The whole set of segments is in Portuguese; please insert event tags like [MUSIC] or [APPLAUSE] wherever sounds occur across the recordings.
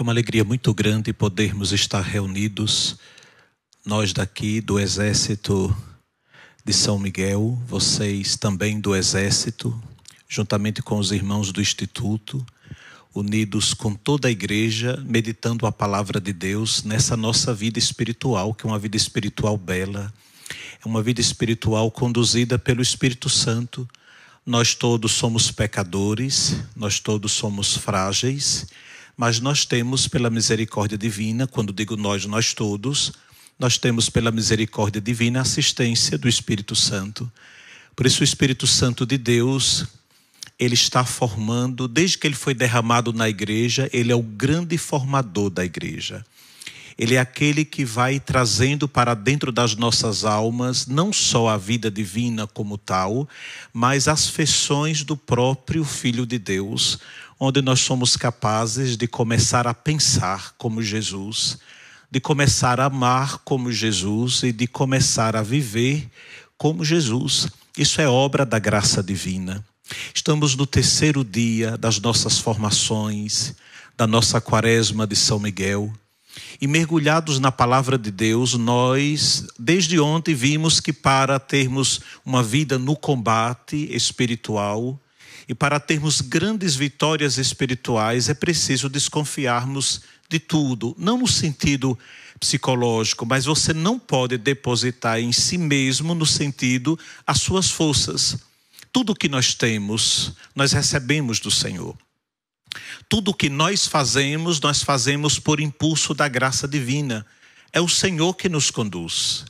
É uma alegria muito grande podermos estar reunidos, nós daqui do Exército de São Miguel, vocês também do Exército, juntamente com os irmãos do Instituto, unidos com toda a igreja, meditando a palavra de Deus nessa nossa vida espiritual, que é uma vida espiritual bela, é uma vida espiritual conduzida pelo Espírito Santo. Nós todos somos pecadores, nós todos somos frágeis mas nós temos, pela misericórdia divina, quando digo nós, nós todos, nós temos, pela misericórdia divina, a assistência do Espírito Santo. Por isso, o Espírito Santo de Deus, ele está formando, desde que ele foi derramado na igreja, ele é o grande formador da igreja. Ele é aquele que vai trazendo para dentro das nossas almas não só a vida divina como tal, mas as feições do próprio Filho de Deus, onde nós somos capazes de começar a pensar como Jesus, de começar a amar como Jesus e de começar a viver como Jesus. Isso é obra da graça divina. Estamos no terceiro dia das nossas formações, da nossa quaresma de São Miguel. E mergulhados na palavra de Deus, nós, desde ontem, vimos que para termos uma vida no combate espiritual, e para termos grandes vitórias espirituais é preciso desconfiarmos de tudo, não no sentido psicológico, mas você não pode depositar em si mesmo no sentido as suas forças. Tudo que nós temos, nós recebemos do Senhor. Tudo que nós fazemos, nós fazemos por impulso da graça divina. É o Senhor que nos conduz.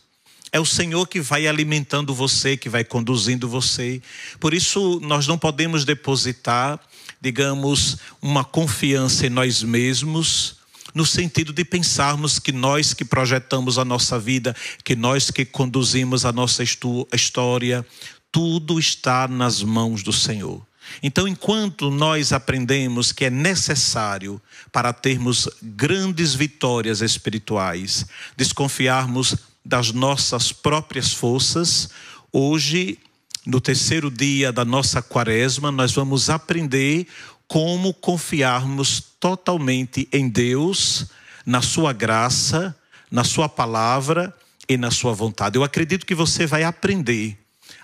É o Senhor que vai alimentando você, que vai conduzindo você. Por isso, nós não podemos depositar, digamos, uma confiança em nós mesmos, no sentido de pensarmos que nós que projetamos a nossa vida, que nós que conduzimos a nossa história, tudo está nas mãos do Senhor. Então, enquanto nós aprendemos que é necessário para termos grandes vitórias espirituais, desconfiarmos das nossas próprias forças, hoje, no terceiro dia da nossa quaresma, nós vamos aprender como confiarmos totalmente em Deus, na Sua graça, na Sua palavra e na Sua vontade. Eu acredito que você vai aprender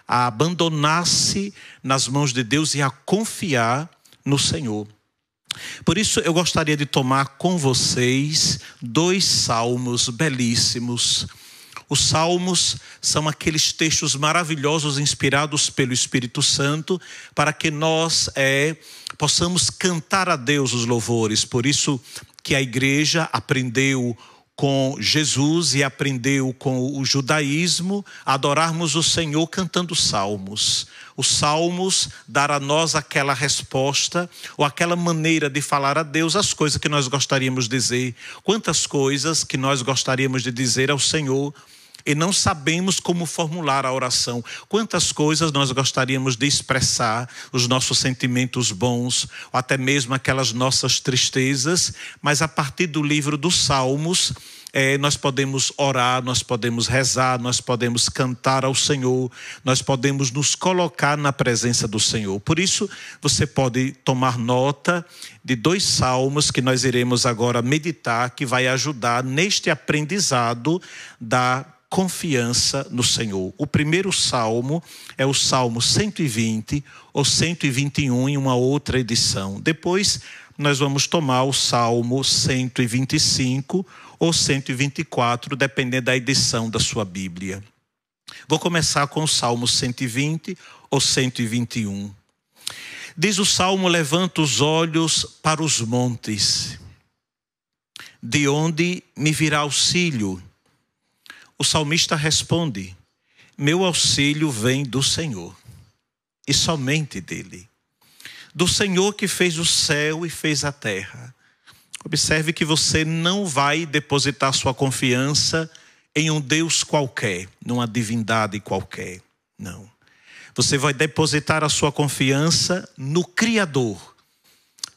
a abandonar-se nas mãos de Deus e a confiar no Senhor. Por isso, eu gostaria de tomar com vocês dois salmos belíssimos os salmos são aqueles textos maravilhosos inspirados pelo Espírito Santo para que nós é, possamos cantar a Deus os louvores. Por isso que a igreja aprendeu com Jesus e aprendeu com o judaísmo adorarmos o Senhor cantando salmos. Os salmos dar a nós aquela resposta ou aquela maneira de falar a Deus as coisas que nós gostaríamos de dizer. Quantas coisas que nós gostaríamos de dizer ao Senhor e não sabemos como formular a oração. Quantas coisas nós gostaríamos de expressar, os nossos sentimentos bons, ou até mesmo aquelas nossas tristezas, mas a partir do livro dos Salmos, é, nós podemos orar, nós podemos rezar, nós podemos cantar ao Senhor, nós podemos nos colocar na presença do Senhor. Por isso, você pode tomar nota de dois salmos que nós iremos agora meditar, que vai ajudar neste aprendizado da confiança no Senhor. O primeiro salmo é o Salmo 120 ou 121 em uma outra edição. Depois nós vamos tomar o Salmo 125 ou 124, dependendo da edição da sua Bíblia. Vou começar com o Salmo 120 ou 121. Diz o salmo: Levanta os olhos para os montes, de onde me virá auxílio. O salmista responde: Meu auxílio vem do Senhor e somente dele. Do Senhor que fez o céu e fez a terra. Observe que você não vai depositar sua confiança em um Deus qualquer, numa divindade qualquer. Não. Você vai depositar a sua confiança no Criador,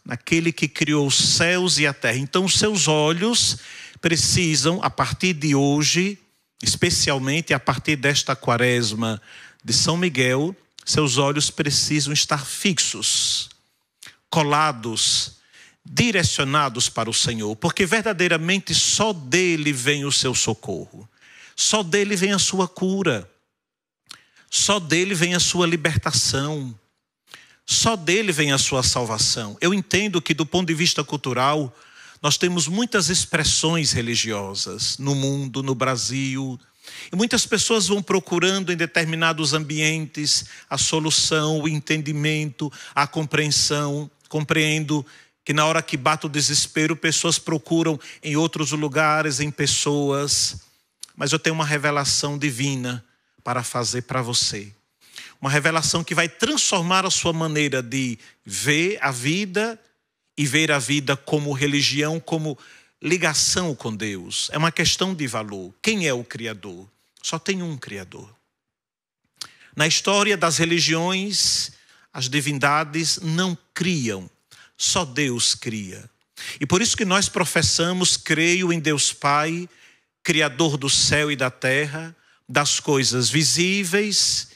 naquele que criou os céus e a terra. Então, seus olhos precisam, a partir de hoje, especialmente a partir desta quaresma de São Miguel, seus olhos precisam estar fixos, colados, direcionados para o Senhor, porque verdadeiramente só dele vem o seu socorro, só dele vem a sua cura, só dele vem a sua libertação. Só dele vem a sua salvação. Eu entendo que, do ponto de vista cultural, nós temos muitas expressões religiosas no mundo, no Brasil. E muitas pessoas vão procurando em determinados ambientes a solução, o entendimento, a compreensão. Compreendo que na hora que bate o desespero, pessoas procuram em outros lugares, em pessoas. Mas eu tenho uma revelação divina para fazer para você. Uma revelação que vai transformar a sua maneira de ver a vida, e ver a vida como religião, como ligação com Deus. É uma questão de valor. Quem é o Criador? Só tem um Criador. Na história das religiões, as divindades não criam, só Deus cria. E por isso que nós professamos: creio em Deus Pai, Criador do céu e da terra, das coisas visíveis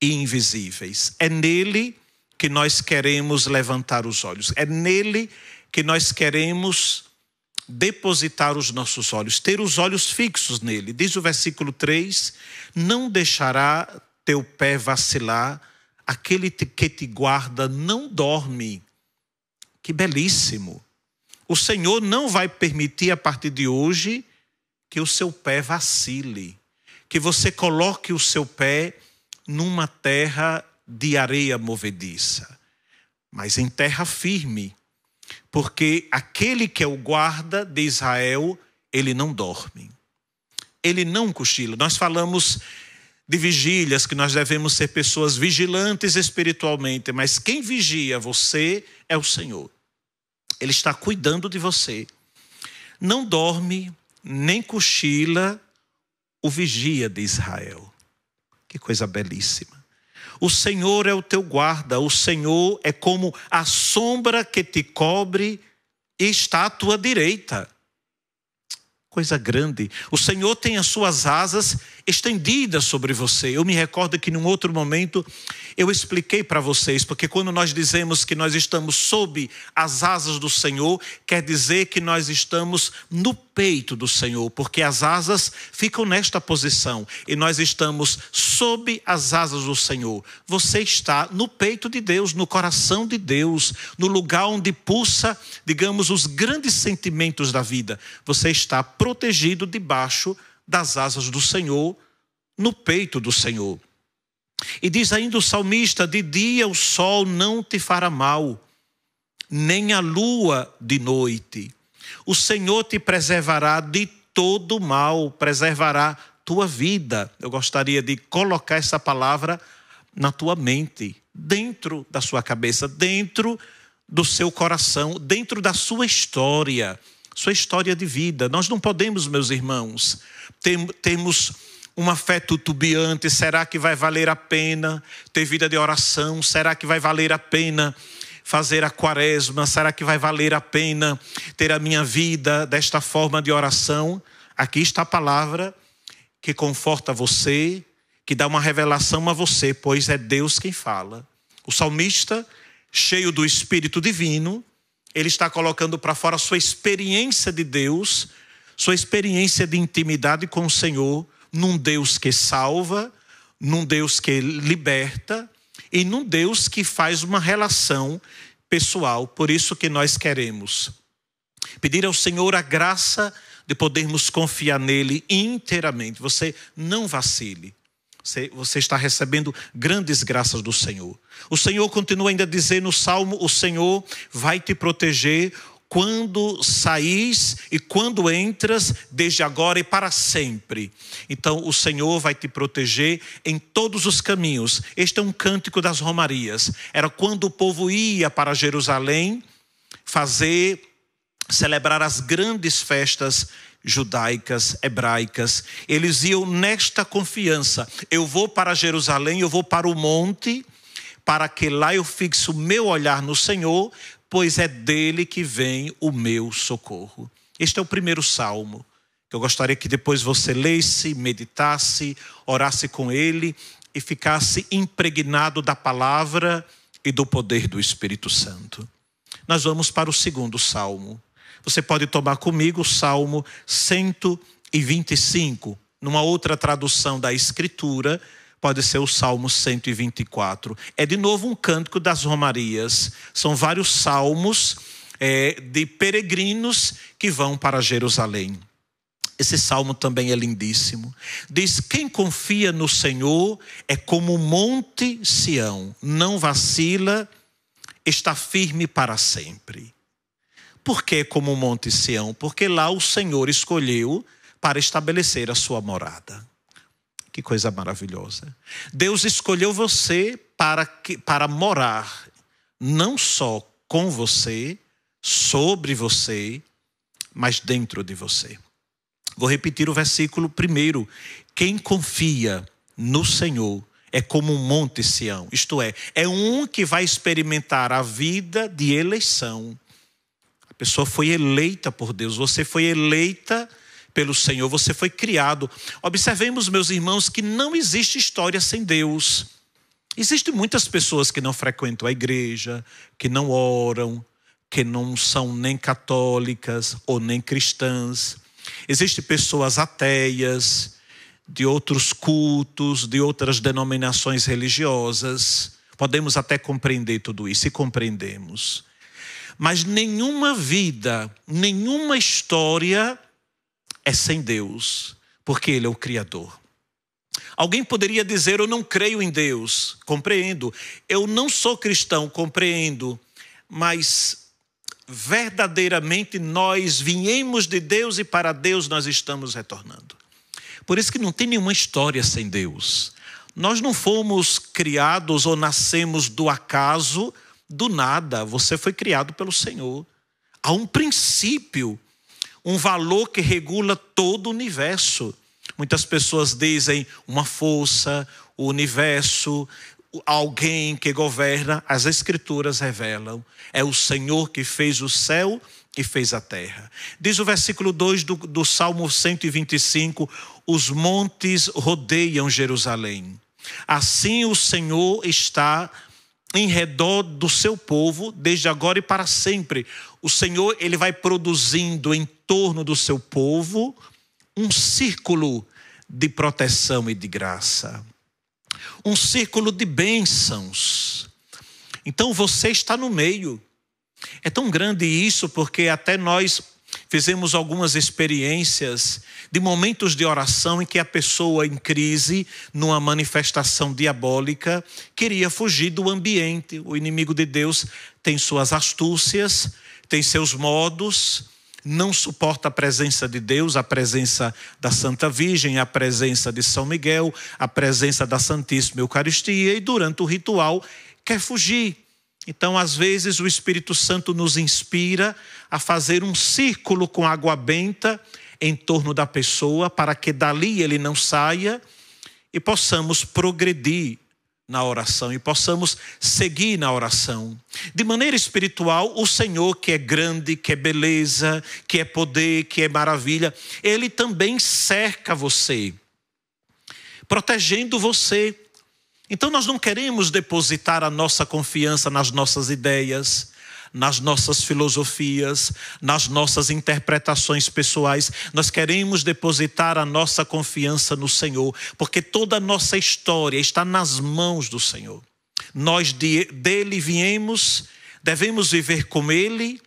e invisíveis. É nele que nós queremos levantar os olhos, é nele que nós queremos depositar os nossos olhos, ter os olhos fixos nele. Diz o versículo 3: Não deixará teu pé vacilar, aquele que te guarda não dorme. Que belíssimo! O Senhor não vai permitir a partir de hoje que o seu pé vacile, que você coloque o seu pé numa terra de areia movediça, mas em terra firme, porque aquele que é o guarda de Israel, ele não dorme, ele não cochila. Nós falamos de vigílias, que nós devemos ser pessoas vigilantes espiritualmente, mas quem vigia você é o Senhor. Ele está cuidando de você. Não dorme, nem cochila o vigia de Israel. Que coisa belíssima. O Senhor é o teu guarda, o Senhor é como a sombra que te cobre e está à tua direita. Coisa grande. O Senhor tem as suas asas estendida sobre você. Eu me recordo que num outro momento eu expliquei para vocês, porque quando nós dizemos que nós estamos sob as asas do Senhor, quer dizer que nós estamos no peito do Senhor, porque as asas ficam nesta posição e nós estamos sob as asas do Senhor. Você está no peito de Deus, no coração de Deus, no lugar onde pulsa, digamos, os grandes sentimentos da vida. Você está protegido debaixo das asas do Senhor, no peito do Senhor. E diz ainda o salmista: De dia o sol não te fará mal, nem a lua de noite. O Senhor te preservará de todo mal, preservará tua vida. Eu gostaria de colocar essa palavra na tua mente, dentro da sua cabeça, dentro do seu coração, dentro da sua história sua é história de vida. Nós não podemos, meus irmãos, tem, temos uma fé tubiante, será que vai valer a pena ter vida de oração? Será que vai valer a pena fazer a quaresma? Será que vai valer a pena ter a minha vida desta forma de oração? Aqui está a palavra que conforta você, que dá uma revelação a você, pois é Deus quem fala. O salmista, cheio do espírito divino, ele está colocando para fora a sua experiência de Deus, sua experiência de intimidade com o Senhor, num Deus que salva, num Deus que liberta e num Deus que faz uma relação pessoal. Por isso que nós queremos pedir ao Senhor a graça de podermos confiar nele inteiramente. Você não vacile. Você, você está recebendo grandes graças do Senhor. O Senhor continua ainda a dizer no Salmo: o Senhor vai te proteger quando saís e quando entras, desde agora e para sempre. Então o Senhor vai te proteger em todos os caminhos. Este é um cântico das Romarias. Era quando o povo ia para Jerusalém fazer, celebrar as grandes festas judaicas, hebraicas. Eles iam nesta confiança: eu vou para Jerusalém, eu vou para o monte, para que lá eu fixe o meu olhar no Senhor, pois é dele que vem o meu socorro. Este é o primeiro salmo. que Eu gostaria que depois você lesse, meditasse, orasse com ele e ficasse impregnado da palavra e do poder do Espírito Santo. Nós vamos para o segundo salmo. Você pode tomar comigo o Salmo 125. Numa outra tradução da Escritura, pode ser o Salmo 124. É de novo um cântico das Romarias. São vários salmos é, de peregrinos que vão para Jerusalém. Esse salmo também é lindíssimo. Diz: Quem confia no Senhor é como o monte Sião, não vacila, está firme para sempre. Por que como o Monte Sião? Porque lá o Senhor escolheu para estabelecer a sua morada. Que coisa maravilhosa. Deus escolheu você para, que, para morar, não só com você, sobre você, mas dentro de você. Vou repetir o versículo primeiro. Quem confia no Senhor é como um monte Sião, isto é, é um que vai experimentar a vida de eleição a pessoa foi eleita por Deus, você foi eleita pelo Senhor, você foi criado. Observemos, meus irmãos, que não existe história sem Deus. Existem muitas pessoas que não frequentam a igreja, que não oram, que não são nem católicas ou nem cristãs. Existem pessoas ateias, de outros cultos, de outras denominações religiosas. Podemos até compreender tudo isso, e compreendemos. Mas nenhuma vida, nenhuma história é sem Deus, porque Ele é o Criador. Alguém poderia dizer: Eu não creio em Deus, compreendo. Eu não sou cristão, compreendo. Mas verdadeiramente nós viemos de Deus e para Deus nós estamos retornando. Por isso que não tem nenhuma história sem Deus. Nós não fomos criados ou nascemos do acaso, do nada, você foi criado pelo Senhor. Há um princípio, um valor que regula todo o universo. Muitas pessoas dizem uma força, o universo, alguém que governa. As Escrituras revelam: é o Senhor que fez o céu e fez a terra. Diz o versículo 2 do, do Salmo 125: Os montes rodeiam Jerusalém. Assim o Senhor está em redor do seu povo, desde agora e para sempre. O Senhor, ele vai produzindo em torno do seu povo um círculo de proteção e de graça. Um círculo de bênçãos. Então você está no meio. É tão grande isso porque até nós Fizemos algumas experiências de momentos de oração em que a pessoa em crise, numa manifestação diabólica, queria fugir do ambiente. O inimigo de Deus tem suas astúcias, tem seus modos, não suporta a presença de Deus, a presença da Santa Virgem, a presença de São Miguel, a presença da Santíssima Eucaristia e durante o ritual quer fugir. Então, às vezes, o Espírito Santo nos inspira a fazer um círculo com água benta em torno da pessoa, para que dali ele não saia e possamos progredir na oração e possamos seguir na oração. De maneira espiritual, o Senhor, que é grande, que é beleza, que é poder, que é maravilha, ele também cerca você, protegendo você então nós não queremos depositar a nossa confiança nas nossas ideias, nas nossas filosofias, nas nossas interpretações pessoais. Nós queremos depositar a nossa confiança no Senhor, porque toda a nossa história está nas mãos do Senhor. Nós dele viemos, devemos viver com ele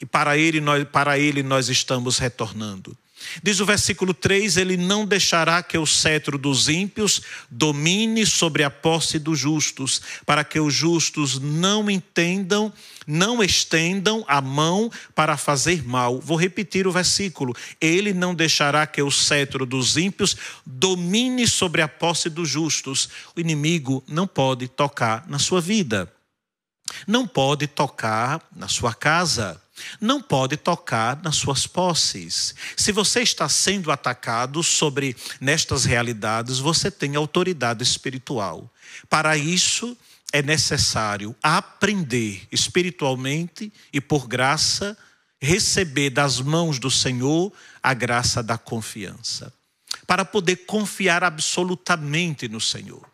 e para ele nós, para ele nós estamos retornando. Diz o versículo 3: Ele não deixará que o cetro dos ímpios domine sobre a posse dos justos, para que os justos não entendam, não estendam a mão para fazer mal. Vou repetir o versículo: Ele não deixará que o cetro dos ímpios domine sobre a posse dos justos. O inimigo não pode tocar na sua vida, não pode tocar na sua casa não pode tocar nas suas posses. Se você está sendo atacado sobre nestas realidades, você tem autoridade espiritual. Para isso é necessário aprender espiritualmente e por graça receber das mãos do Senhor a graça da confiança, para poder confiar absolutamente no Senhor.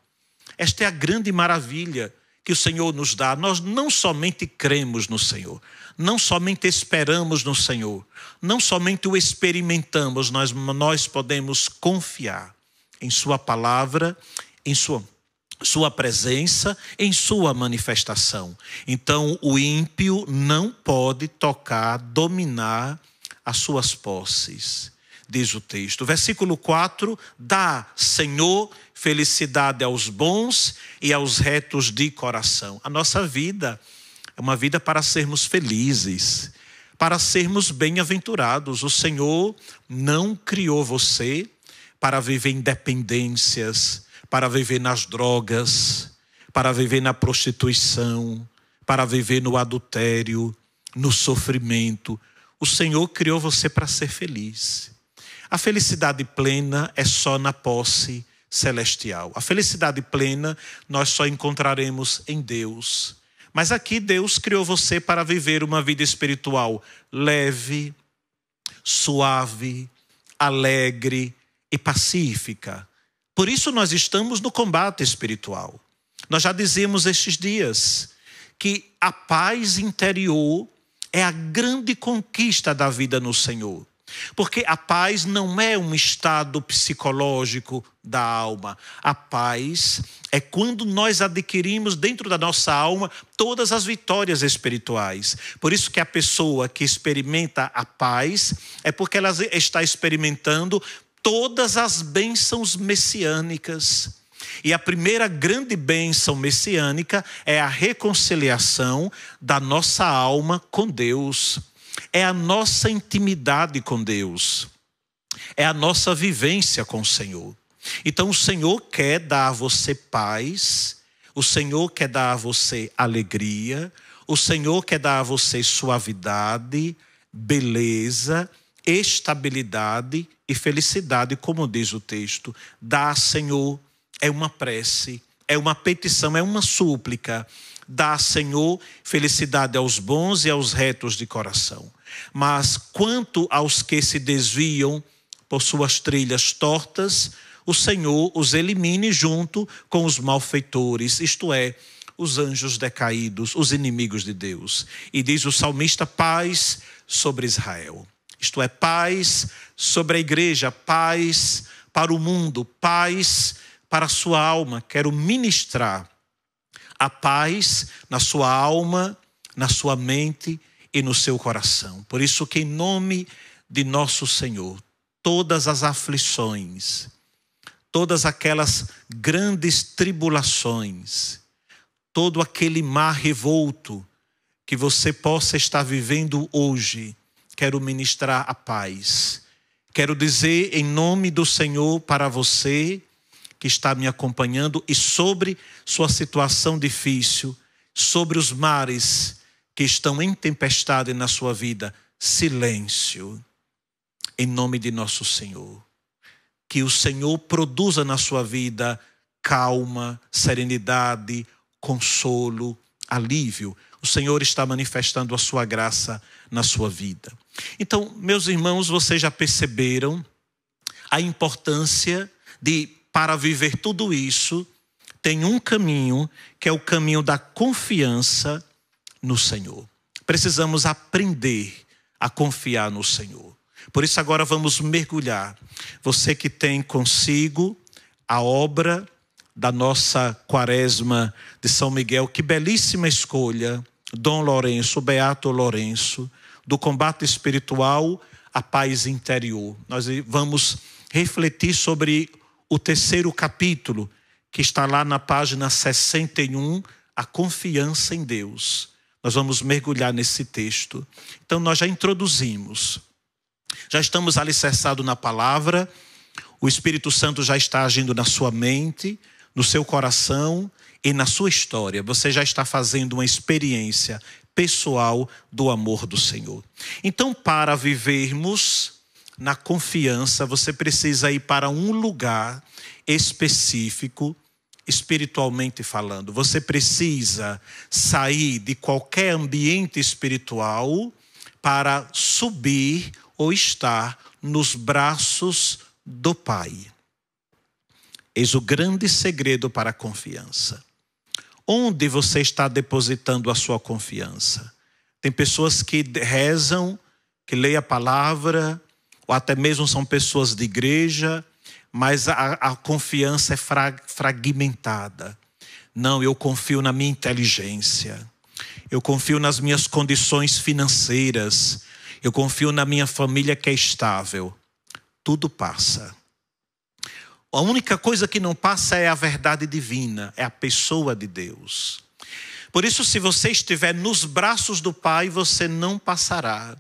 Esta é a grande maravilha que o Senhor nos dá. Nós não somente cremos no Senhor, não somente esperamos no Senhor, não somente o experimentamos, nós, nós podemos confiar em Sua palavra, em Sua, sua presença, em Sua manifestação. Então, o ímpio não pode tocar, dominar as suas posses, diz o texto. Versículo 4: Dá, Senhor, felicidade aos bons e aos retos de coração. A nossa vida é uma vida para sermos felizes, para sermos bem-aventurados. O Senhor não criou você para viver em dependências, para viver nas drogas, para viver na prostituição, para viver no adultério, no sofrimento. O Senhor criou você para ser feliz. A felicidade plena é só na posse celestial. A felicidade plena nós só encontraremos em Deus. Mas aqui Deus criou você para viver uma vida espiritual leve, suave, alegre e pacífica. Por isso nós estamos no combate espiritual. Nós já dizemos estes dias que a paz interior é a grande conquista da vida no Senhor. Porque a paz não é um estado psicológico da alma. A paz é quando nós adquirimos dentro da nossa alma todas as vitórias espirituais. Por isso que a pessoa que experimenta a paz é porque ela está experimentando todas as bênçãos messiânicas. E a primeira grande bênção messiânica é a reconciliação da nossa alma com Deus é a nossa intimidade com Deus, é a nossa vivência com o Senhor. Então, o Senhor quer dar a você paz, o Senhor quer dar a você alegria, o Senhor quer dar a você suavidade, beleza, estabilidade e felicidade, como diz o texto. Dá, Senhor, é uma prece, é uma petição, é uma súplica, Dá, Senhor, felicidade aos bons e aos retos de coração. Mas quanto aos que se desviam por suas trilhas tortas, o Senhor os elimine junto com os malfeitores, isto é, os anjos decaídos, os inimigos de Deus. E diz o salmista: paz sobre Israel. Isto é, paz sobre a igreja, paz para o mundo, paz para a sua alma. Quero ministrar a paz na sua alma, na sua mente e no seu coração. Por isso que em nome de nosso Senhor, todas as aflições, todas aquelas grandes tribulações, todo aquele mar revolto que você possa estar vivendo hoje, quero ministrar a paz. Quero dizer em nome do Senhor para você que está me acompanhando e sobre sua situação difícil, sobre os mares que estão em tempestade na sua vida. Silêncio, em nome de nosso Senhor. Que o Senhor produza na sua vida calma, serenidade, consolo, alívio. O Senhor está manifestando a sua graça na sua vida. Então, meus irmãos, vocês já perceberam a importância de para viver tudo isso, tem um caminho, que é o caminho da confiança no Senhor. Precisamos aprender a confiar no Senhor. Por isso, agora vamos mergulhar. Você que tem consigo a obra da nossa quaresma de São Miguel, que belíssima escolha, Dom Lourenço, Beato Lourenço, do combate espiritual à paz interior. Nós vamos refletir sobre o terceiro capítulo, que está lá na página 61, a confiança em Deus. Nós vamos mergulhar nesse texto. Então, nós já introduzimos, já estamos alicerçados na palavra, o Espírito Santo já está agindo na sua mente, no seu coração e na sua história. Você já está fazendo uma experiência pessoal do amor do Senhor. Então, para vivermos na confiança, você precisa ir para um lugar específico, espiritualmente falando. Você precisa sair de qualquer ambiente espiritual para subir ou estar nos braços do Pai. Eis o grande segredo para a confiança. Onde você está depositando a sua confiança? Tem pessoas que rezam, que leem a palavra, ou até mesmo são pessoas de igreja, mas a, a confiança é fra, fragmentada. Não, eu confio na minha inteligência, eu confio nas minhas condições financeiras, eu confio na minha família que é estável. Tudo passa. A única coisa que não passa é a verdade divina, é a pessoa de Deus. Por isso, se você estiver nos braços do Pai, você não passará.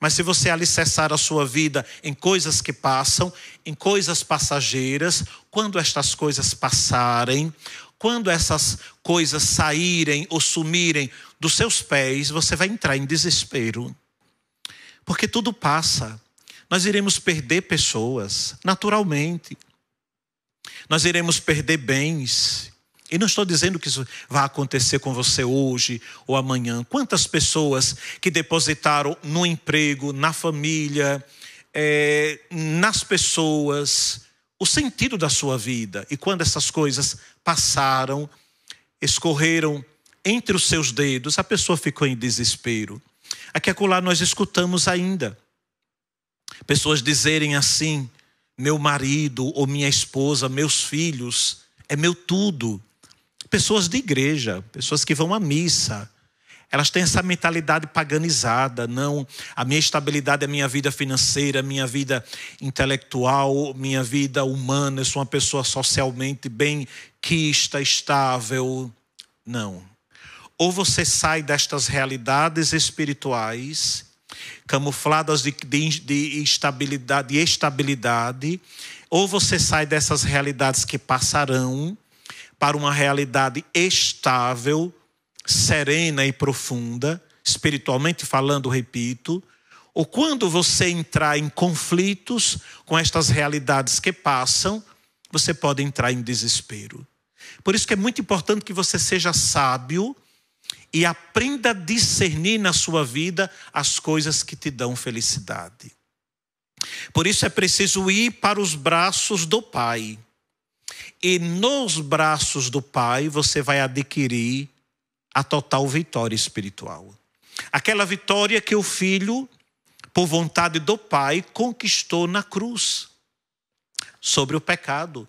Mas se você alicerçar a sua vida em coisas que passam, em coisas passageiras, quando estas coisas passarem, quando essas coisas saírem ou sumirem dos seus pés, você vai entrar em desespero. Porque tudo passa. Nós iremos perder pessoas, naturalmente. Nós iremos perder bens. E não estou dizendo que isso vai acontecer com você hoje ou amanhã. Quantas pessoas que depositaram no emprego, na família, é, nas pessoas, o sentido da sua vida. E quando essas coisas passaram, escorreram entre os seus dedos, a pessoa ficou em desespero. Aqui acolá nós escutamos ainda pessoas dizerem assim: meu marido ou minha esposa, meus filhos, é meu tudo pessoas de igreja, pessoas que vão à missa. Elas têm essa mentalidade paganizada, não a minha estabilidade é minha vida financeira, minha vida intelectual, minha vida humana, eu sou uma pessoa socialmente bem quista, estável. Não. Ou você sai destas realidades espirituais camufladas de, de, de estabilidade, de estabilidade, ou você sai dessas realidades que passarão para uma realidade estável, serena e profunda, espiritualmente falando, repito, ou quando você entrar em conflitos com estas realidades que passam, você pode entrar em desespero. Por isso que é muito importante que você seja sábio e aprenda a discernir na sua vida as coisas que te dão felicidade. Por isso é preciso ir para os braços do Pai e nos braços do Pai você vai adquirir a total vitória espiritual. Aquela vitória que o filho, por vontade do Pai, conquistou na cruz sobre o pecado.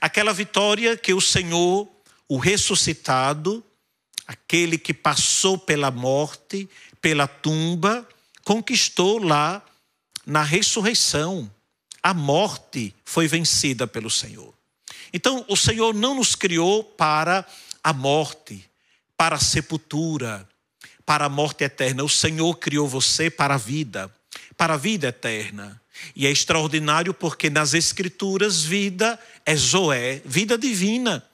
Aquela vitória que o Senhor, o ressuscitado, aquele que passou pela morte, pela tumba, conquistou lá na ressurreição. A morte foi vencida pelo Senhor. Então, o Senhor não nos criou para a morte, para a sepultura, para a morte eterna. O Senhor criou você para a vida, para a vida eterna. E é extraordinário porque nas Escrituras, vida é Zoé, vida divina.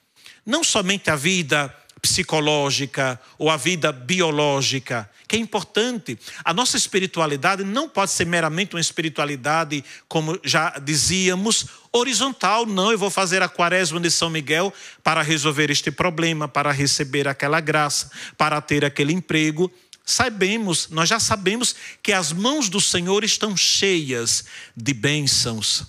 Não somente a vida psicológica ou a vida biológica, que é importante. A nossa espiritualidade não pode ser meramente uma espiritualidade, como já dizíamos, Horizontal, não, eu vou fazer a quaresma de São Miguel para resolver este problema, para receber aquela graça, para ter aquele emprego. Sabemos, nós já sabemos que as mãos do Senhor estão cheias de bênçãos,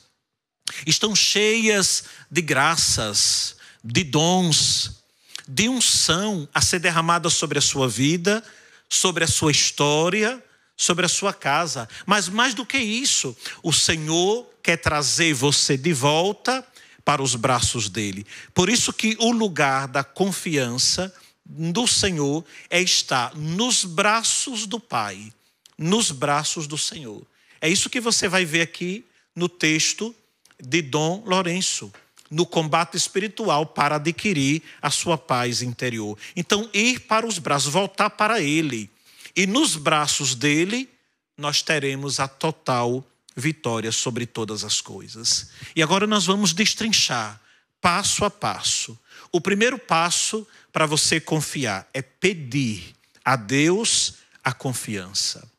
estão cheias de graças, de dons, de unção a ser derramada sobre a sua vida, sobre a sua história, sobre a sua casa. Mas mais do que isso, o Senhor quer trazer você de volta para os braços dele. Por isso que o lugar da confiança do Senhor é estar nos braços do Pai, nos braços do Senhor. É isso que você vai ver aqui no texto de Dom Lourenço, no combate espiritual para adquirir a sua paz interior. Então, ir para os braços, voltar para ele e nos braços dele, nós teremos a total vitória sobre todas as coisas. E agora nós vamos destrinchar passo a passo. O primeiro passo para você confiar é pedir a Deus a confiança.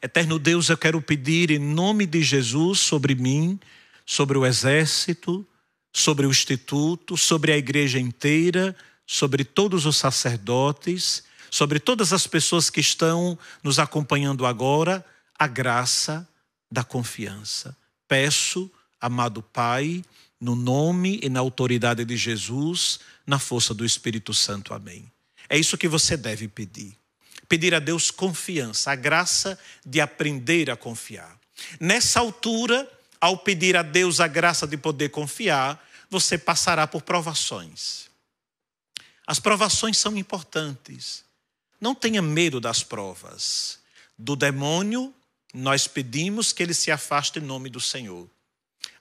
Eterno Deus, eu quero pedir em nome de Jesus sobre mim, sobre o exército, sobre o instituto, sobre a igreja inteira, sobre todos os sacerdotes sobre todas as pessoas que estão nos acompanhando agora, a graça da confiança. Peço, amado Pai, no nome e na autoridade de Jesus, na força do Espírito Santo. Amém. É isso que você deve pedir. Pedir a Deus confiança, a graça de aprender a confiar. Nessa altura, ao pedir a Deus a graça de poder confiar, você passará por provações. As provações são importantes. Não tenha medo das provas. Do demônio, nós pedimos que ele se afaste em nome do Senhor.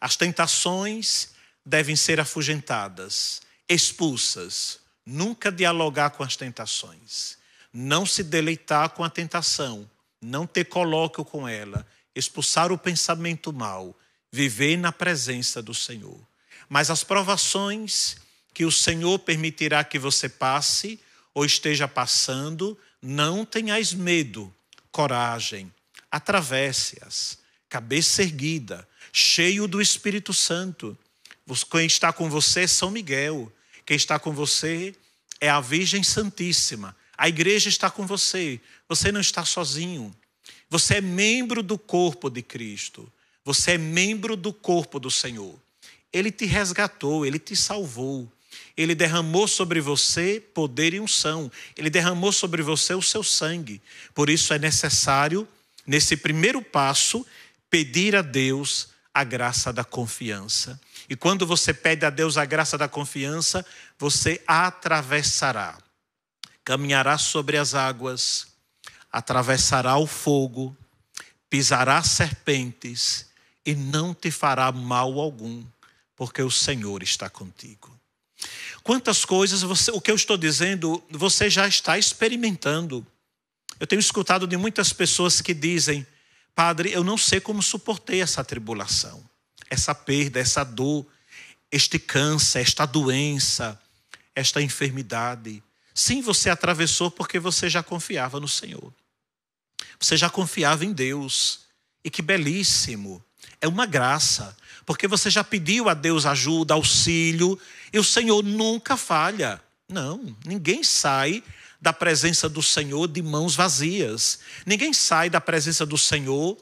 As tentações devem ser afugentadas, expulsas. Nunca dialogar com as tentações. Não se deleitar com a tentação. Não ter colóquio com ela. Expulsar o pensamento mau. Viver na presença do Senhor. Mas as provações que o Senhor permitirá que você passe ou esteja passando, não tenhais medo, coragem, atravesse-as, cabeça erguida, cheio do Espírito Santo. Quem está com você é São Miguel, quem está com você é a Virgem Santíssima. A igreja está com você, você não está sozinho. Você é membro do corpo de Cristo, você é membro do corpo do Senhor. Ele te resgatou, ele te salvou, ele derramou sobre você poder e unção. Ele derramou sobre você o seu sangue. Por isso é necessário, nesse primeiro passo, pedir a Deus a graça da confiança. E quando você pede a Deus a graça da confiança, você atravessará, caminhará sobre as águas, atravessará o fogo, pisará serpentes e não te fará mal algum, porque o Senhor está contigo. Quantas coisas você, o que eu estou dizendo, você já está experimentando. Eu tenho escutado de muitas pessoas que dizem: Padre, eu não sei como suportei essa tribulação, essa perda, essa dor, este câncer, esta doença, esta enfermidade. Sim, você atravessou porque você já confiava no Senhor. Você já confiava em Deus. E que belíssimo! É uma graça porque você já pediu a Deus ajuda, auxílio, e o Senhor nunca falha. Não, ninguém sai da presença do Senhor de mãos vazias. Ninguém sai da presença do Senhor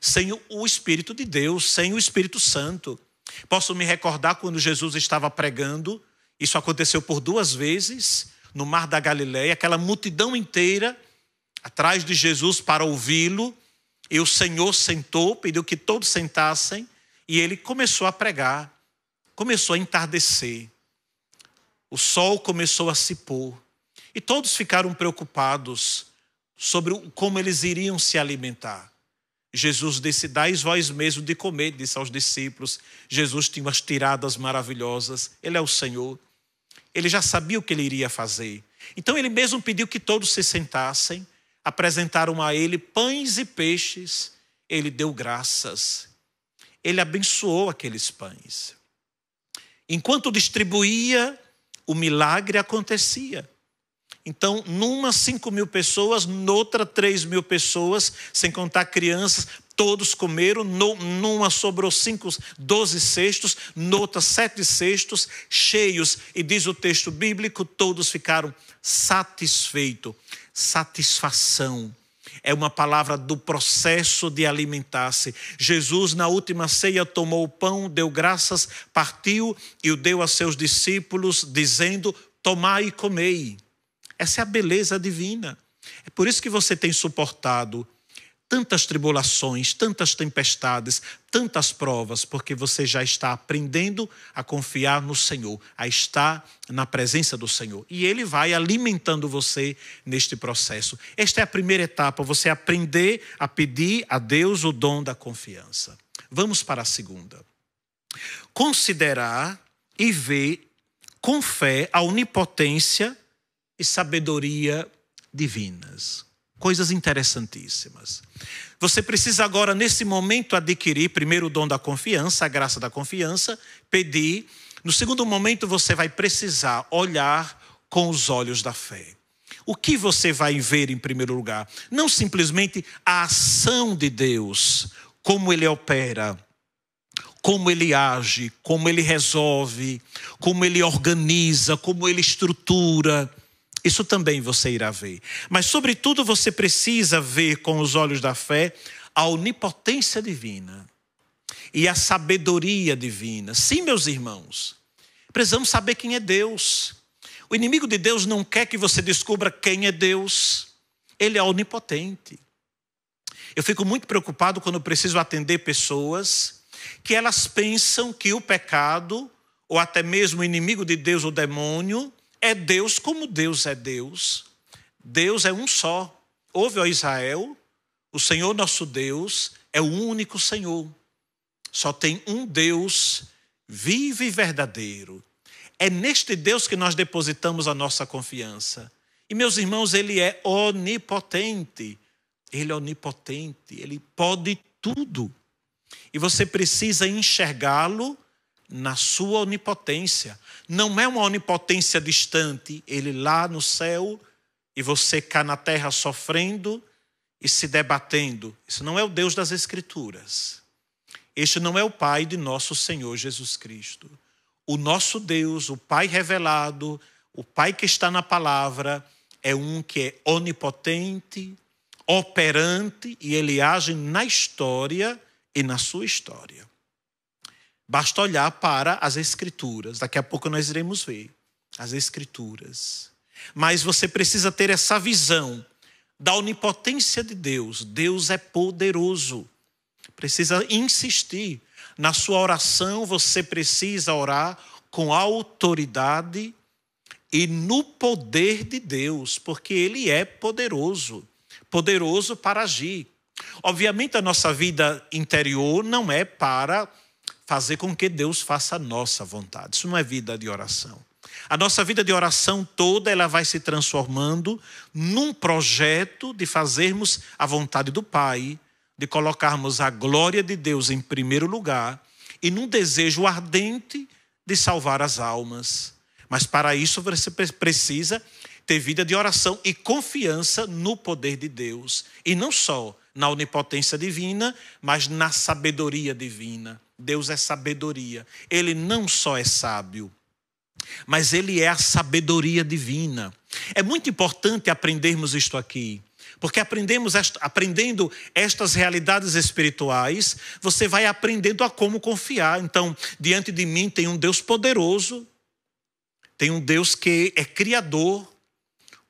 sem o Espírito de Deus, sem o Espírito Santo. Posso me recordar quando Jesus estava pregando, isso aconteceu por duas vezes, no Mar da Galileia, aquela multidão inteira atrás de Jesus para ouvi-lo, e o Senhor sentou, pediu que todos sentassem, e ele começou a pregar, começou a entardecer, o sol começou a se pôr, e todos ficaram preocupados sobre como eles iriam se alimentar. Jesus disse: Dais vós mesmo de comer, disse aos discípulos. Jesus tinha umas tiradas maravilhosas, ele é o Senhor. Ele já sabia o que ele iria fazer. Então ele mesmo pediu que todos se sentassem, apresentaram a ele pães e peixes. Ele deu graças ele abençoou aqueles pães. Enquanto distribuía, o milagre acontecia. Então, numa cinco mil pessoas, noutra três mil pessoas, sem contar crianças, todos comeram, numa sobrou cinco doze cestos, noutra sete cestos, cheios, e diz o texto bíblico, todos ficaram satisfeitos. Satisfação é uma palavra do processo de alimentar-se. Jesus, na última ceia, tomou o pão, deu graças, partiu e o deu a seus discípulos, dizendo: Tomai e comei. Essa é a beleza divina. É por isso que você tem suportado tantas tribulações, tantas tempestades, tantas provas, porque você já está aprendendo a confiar no Senhor, a estar na presença do Senhor. E Ele vai alimentando você neste processo. Esta é a primeira etapa, você aprender a pedir a Deus o dom da confiança. Vamos para a segunda. Considerar e ver com fé a onipotência e sabedoria divinas coisas interessantíssimas. Você precisa agora, nesse momento, adquirir primeiro o dom da confiança, a graça da confiança, pedir. No segundo momento, você vai precisar olhar com os olhos da fé. O que você vai ver em primeiro lugar? Não simplesmente a ação de Deus, como ele opera, como ele age, como ele resolve, como ele organiza, como ele estrutura isso também você irá ver. Mas, sobretudo, você precisa ver com os olhos da fé a onipotência divina e a sabedoria divina. Sim, meus irmãos, precisamos saber quem é Deus. O inimigo de Deus não quer que você descubra quem é Deus, ele é onipotente. Eu fico muito preocupado quando preciso atender pessoas que elas pensam que o pecado, ou até mesmo o inimigo de Deus, o demônio, é Deus como Deus é Deus. Deus é um só. Ouve, ó Israel, o Senhor nosso Deus é o único Senhor. Só tem um Deus vivo e verdadeiro. É neste Deus que nós depositamos a nossa confiança. E, meus irmãos, Ele é onipotente. Ele é onipotente, Ele pode tudo. E você precisa enxergá-lo na sua onipotência. Não é uma onipotência distante, ele lá no céu e você cá na terra sofrendo e se debatendo. Isso não é o Deus das Escrituras. Este não é o Pai de nosso Senhor Jesus Cristo. O nosso Deus, o Pai revelado, o Pai que está na palavra, é um que é onipotente, operante e ele age na história e na sua história. Basta olhar para as Escrituras. Daqui a pouco nós iremos ver as Escrituras. Mas você precisa ter essa visão da onipotência de Deus. Deus é poderoso. Precisa insistir. Na sua oração, você precisa orar com autoridade e no poder de Deus, porque Ele é poderoso poderoso para agir. Obviamente, a nossa vida interior não é para fazer com que Deus faça a nossa vontade. Isso não é vida de oração. A nossa vida de oração toda ela vai se transformando num projeto de fazermos a vontade do Pai, de colocarmos a glória de Deus em primeiro lugar e num desejo ardente de salvar as almas. Mas para isso você precisa ter vida de oração e confiança no poder de Deus, e não só na onipotência divina, mas na sabedoria divina. Deus é sabedoria. Ele não só é sábio, mas ele é a sabedoria divina. É muito importante aprendermos isto aqui. Porque aprendemos, aprendendo estas realidades espirituais, você vai aprendendo a como confiar. Então, diante de mim tem um Deus poderoso, tem um Deus que é criador,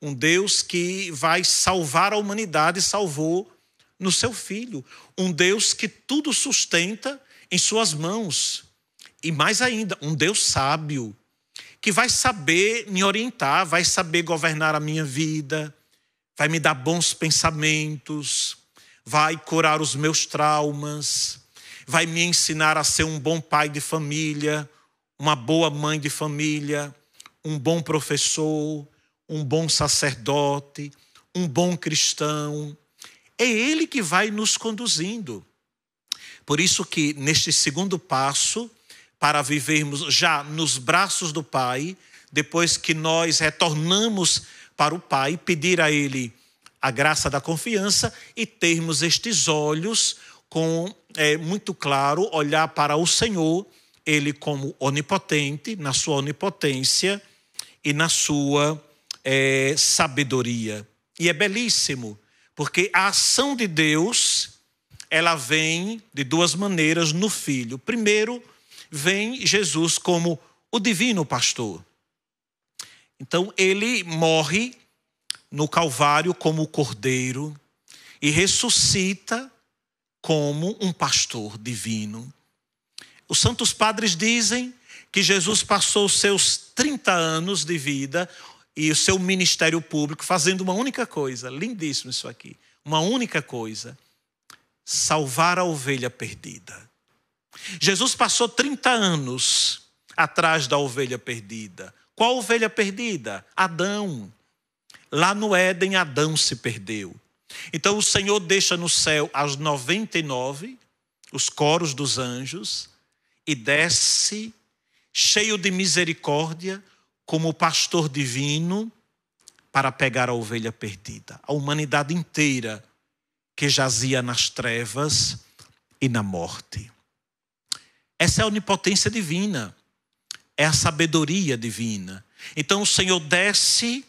um Deus que vai salvar a humanidade, salvou no seu filho, um Deus que tudo sustenta em suas mãos. E mais ainda, um Deus sábio, que vai saber me orientar, vai saber governar a minha vida, vai me dar bons pensamentos, vai curar os meus traumas, vai me ensinar a ser um bom pai de família, uma boa mãe de família, um bom professor, um bom sacerdote, um bom cristão. É Ele que vai nos conduzindo. Por isso que neste segundo passo, para vivermos já nos braços do Pai, depois que nós retornamos para o Pai, pedir a Ele a graça da confiança e termos estes olhos com é, muito claro olhar para o Senhor, Ele como onipotente, na sua onipotência e na sua é, sabedoria. E é belíssimo, porque a ação de Deus ela vem de duas maneiras no filho. Primeiro, vem Jesus como o divino pastor. Então, ele morre no Calvário como cordeiro e ressuscita como um pastor divino. Os santos padres dizem que Jesus passou seus 30 anos de vida e o seu ministério público fazendo uma única coisa, lindíssimo isso aqui, uma única coisa, salvar a ovelha perdida. Jesus passou 30 anos atrás da ovelha perdida. Qual ovelha perdida? Adão. Lá no Éden, Adão se perdeu. Então o Senhor deixa no céu as 99, os coros dos anjos, e desce, cheio de misericórdia, como pastor divino, para pegar a ovelha perdida. A humanidade inteira que jazia nas trevas e na morte. Essa é a onipotência divina, é a sabedoria divina. Então o Senhor desce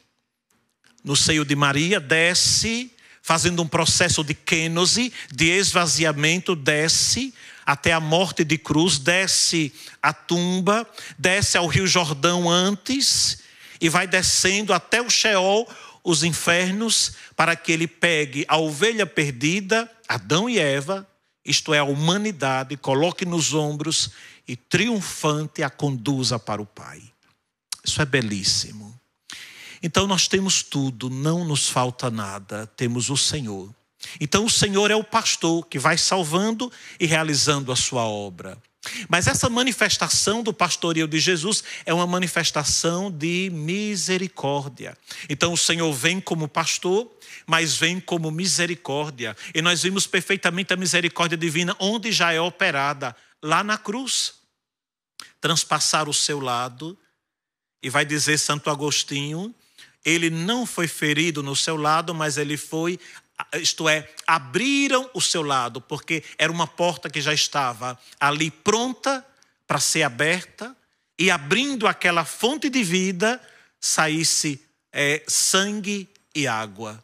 no seio de Maria, desce, fazendo um processo de quênose, de esvaziamento, desce até a morte de cruz, desce a tumba, desce ao Rio Jordão antes e vai descendo até o Sheol, os infernos para que ele pegue a ovelha perdida, Adão e Eva, isto é, a humanidade, coloque nos ombros e triunfante a conduza para o Pai. Isso é belíssimo. Então nós temos tudo, não nos falta nada, temos o Senhor. Então o Senhor é o pastor que vai salvando e realizando a sua obra. Mas essa manifestação do pastoreio de Jesus é uma manifestação de misericórdia. Então o Senhor vem como pastor, mas vem como misericórdia. E nós vimos perfeitamente a misericórdia divina onde já é operada lá na cruz. Transpassar o seu lado e vai dizer Santo Agostinho, ele não foi ferido no seu lado, mas ele foi isto é, abriram o seu lado, porque era uma porta que já estava ali pronta para ser aberta, e abrindo aquela fonte de vida, saísse é, sangue e água.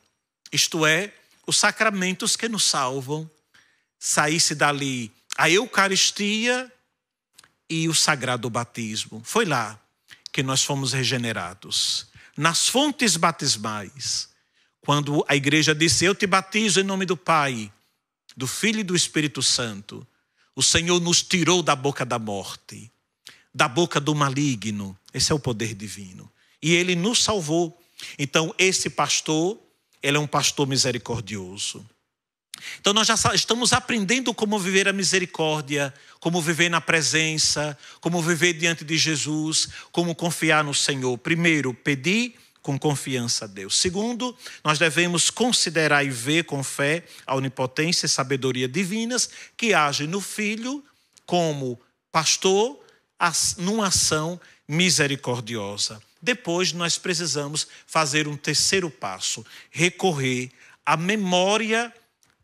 Isto é, os sacramentos que nos salvam. Saísse dali a Eucaristia e o sagrado batismo. Foi lá que nós fomos regenerados. Nas fontes batismais quando a igreja disse: Eu te batizo em nome do Pai, do Filho e do Espírito Santo, o Senhor nos tirou da boca da morte, da boca do maligno. Esse é o poder divino. E ele nos salvou. Então, esse pastor, ele é um pastor misericordioso. Então, nós já estamos aprendendo como viver a misericórdia, como viver na presença, como viver diante de Jesus, como confiar no Senhor. Primeiro, pedir com confiança a Deus. Segundo, nós devemos considerar e ver com fé a onipotência e sabedoria divinas que age no Filho como pastor numa ação misericordiosa. Depois, nós precisamos fazer um terceiro passo: recorrer à memória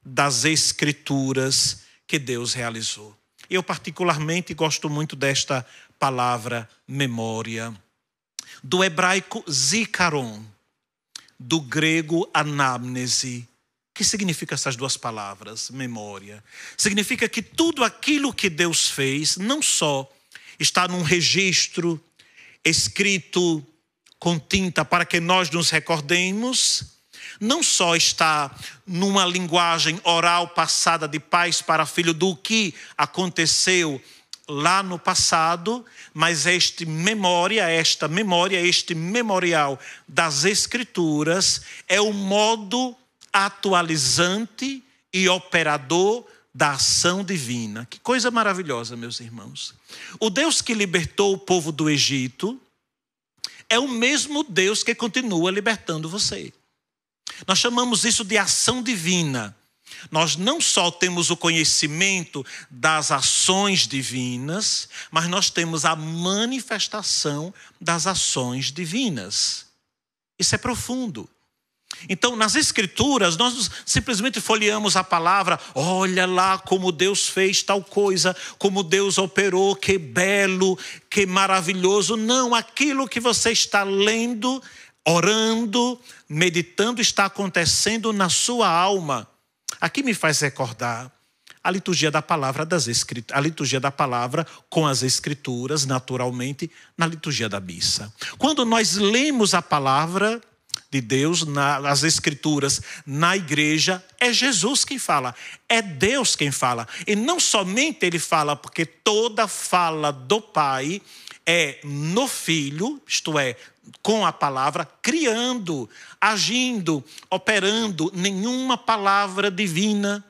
das Escrituras que Deus realizou. Eu, particularmente, gosto muito desta palavra memória do hebraico zikaron, do grego anamnese, que significa essas duas palavras, memória. Significa que tudo aquilo que Deus fez não só está num registro escrito com tinta para que nós nos recordemos, não só está numa linguagem oral passada de pais para filho do que aconteceu lá no passado, mas este memória, esta memória, este memorial das escrituras é o modo atualizante e operador da ação divina. Que coisa maravilhosa, meus irmãos. O Deus que libertou o povo do Egito é o mesmo Deus que continua libertando você. Nós chamamos isso de ação divina. Nós não só temos o conhecimento das ações divinas, mas nós temos a manifestação das ações divinas. Isso é profundo. Então, nas Escrituras, nós simplesmente folheamos a palavra, olha lá como Deus fez tal coisa, como Deus operou, que belo, que maravilhoso. Não, aquilo que você está lendo, orando, meditando, está acontecendo na sua alma. Aqui me faz recordar a liturgia da palavra das escrituras, a liturgia da palavra com as escrituras, naturalmente, na liturgia da missa. Quando nós lemos a palavra de Deus nas escrituras, na igreja, é Jesus quem fala, é Deus quem fala. E não somente ele fala, porque toda fala do Pai é no filho, isto é, com a palavra, criando, agindo, operando, nenhuma palavra divina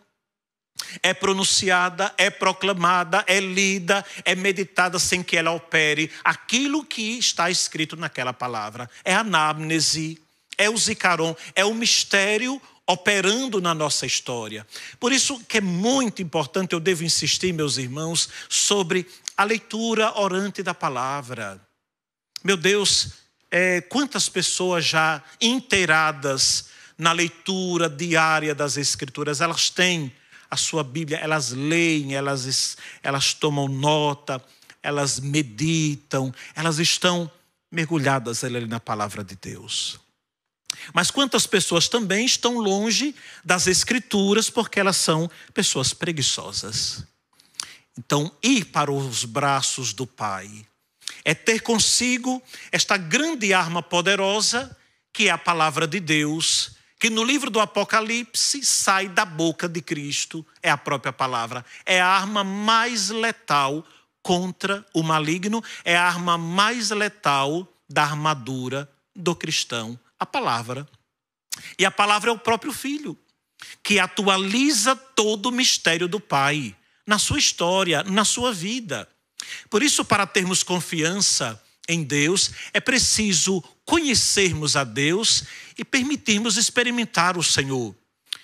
é pronunciada, é proclamada, é lida, é meditada sem que ela opere aquilo que está escrito naquela palavra. É a anamnese, é o zicaron, é o mistério operando na nossa história. Por isso que é muito importante, eu devo insistir, meus irmãos, sobre a leitura orante da palavra. Meu Deus, é, quantas pessoas já inteiradas na leitura diária das Escrituras, elas têm a sua Bíblia, elas leem, elas, elas tomam nota, elas meditam, elas estão mergulhadas ali na palavra de Deus. Mas quantas pessoas também estão longe das Escrituras porque elas são pessoas preguiçosas? Então, ir para os braços do Pai é ter consigo esta grande arma poderosa, que é a palavra de Deus, que no livro do Apocalipse sai da boca de Cristo, é a própria palavra. É a arma mais letal contra o maligno, é a arma mais letal da armadura do cristão, a palavra. E a palavra é o próprio Filho, que atualiza todo o mistério do Pai na sua história, na sua vida. Por isso, para termos confiança em Deus, é preciso conhecermos a Deus e permitirmos experimentar o Senhor.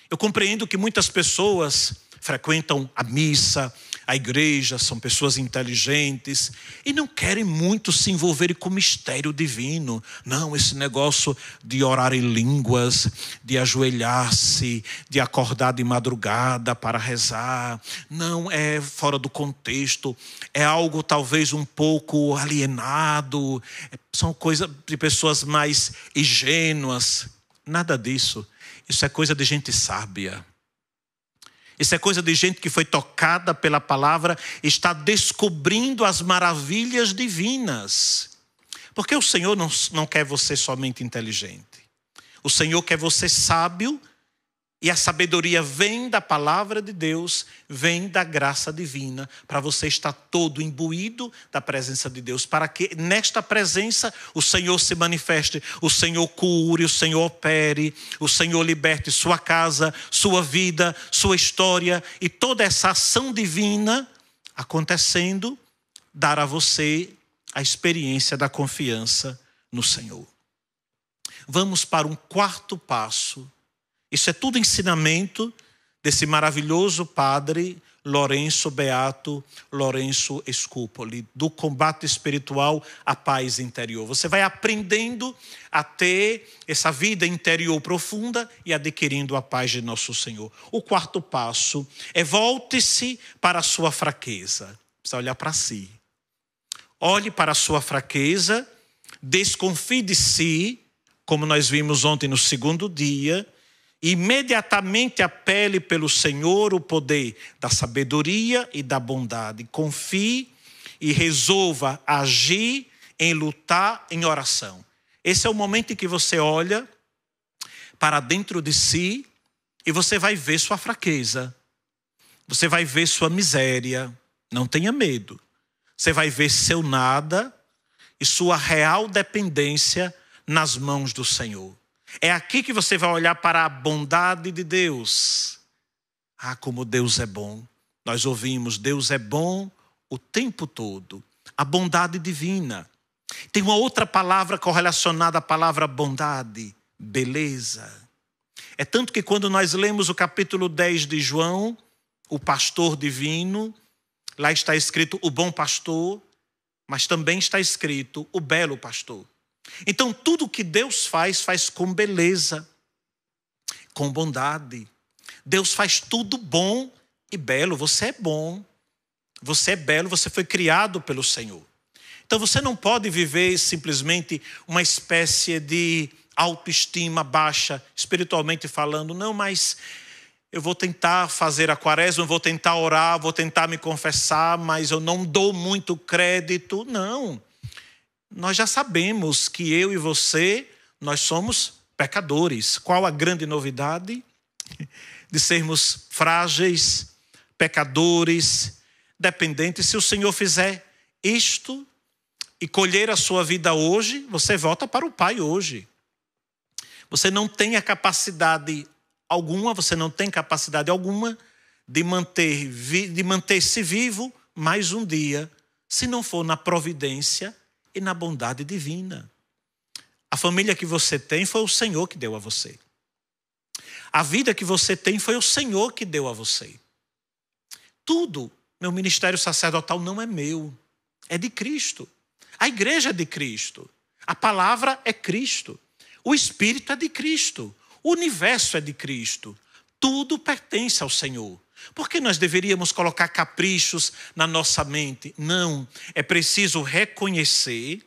Eu compreendo que muitas pessoas frequentam a missa, a igreja, são pessoas inteligentes e não querem muito se envolverem com o mistério divino. Não, esse negócio de orar em línguas, de ajoelhar-se, de acordar de madrugada para rezar, não é fora do contexto, é algo talvez um pouco alienado, é, são coisas de pessoas mais ingênuas. Nada disso. Isso é coisa de gente sábia. Isso é coisa de gente que foi tocada pela palavra, está descobrindo as maravilhas divinas. Porque o Senhor não, não quer você somente inteligente. O Senhor quer você sábio e a sabedoria vem da palavra de Deus, vem da graça divina, para você estar todo imbuído da presença de Deus, para que nesta presença o Senhor se manifeste, o Senhor cure, o Senhor opere, o Senhor liberte sua casa, sua vida, sua história e toda essa ação divina acontecendo, dar a você a experiência da confiança no Senhor. Vamos para um quarto passo isso é tudo ensinamento desse maravilhoso padre Lourenço Beato Lourenço Escúpoli, do combate espiritual à paz interior. Você vai aprendendo a ter essa vida interior profunda e adquirindo a paz de nosso Senhor. O quarto passo é volte-se para a sua fraqueza. Precisa olhar para si. Olhe para a sua fraqueza, desconfie de si, como nós vimos ontem no segundo dia imediatamente apele pelo Senhor o poder da sabedoria e da bondade. Confie e resolva agir em lutar em oração. Esse é o momento em que você olha para dentro de si e você vai ver sua fraqueza. Você vai ver sua miséria. Não tenha medo. Você vai ver seu nada e sua real dependência nas mãos do Senhor. É aqui que você vai olhar para a bondade de Deus. Ah, como Deus é bom. Nós ouvimos Deus é bom o tempo todo. A bondade divina. Tem uma outra palavra correlacionada à palavra bondade, beleza. É tanto que quando nós lemos o capítulo 10 de João, o pastor divino, lá está escrito o bom pastor, mas também está escrito o belo pastor. Então, tudo que Deus faz, faz com beleza, com bondade. Deus faz tudo bom e belo. Você é bom, você é belo, você foi criado pelo Senhor. Então, você não pode viver simplesmente uma espécie de autoestima baixa, espiritualmente falando, não, mas eu vou tentar fazer a quaresma, vou tentar orar, vou tentar me confessar, mas eu não dou muito crédito. Não. Nós já sabemos que eu e você, nós somos pecadores. Qual a grande novidade? [LAUGHS] De sermos frágeis, pecadores, dependentes. Se o Senhor fizer isto e colher a sua vida hoje, você volta para o Pai hoje. Você não tem a capacidade alguma, você não tem capacidade alguma de manter de manter-se vivo mais um dia, se não for na providência e na bondade divina. A família que você tem foi o Senhor que deu a você. A vida que você tem foi o Senhor que deu a você. Tudo, meu ministério sacerdotal não é meu, é de Cristo. A igreja é de Cristo. A palavra é Cristo. O Espírito é de Cristo. O universo é de Cristo. Tudo pertence ao Senhor. Por que nós deveríamos colocar caprichos na nossa mente? Não, é preciso reconhecer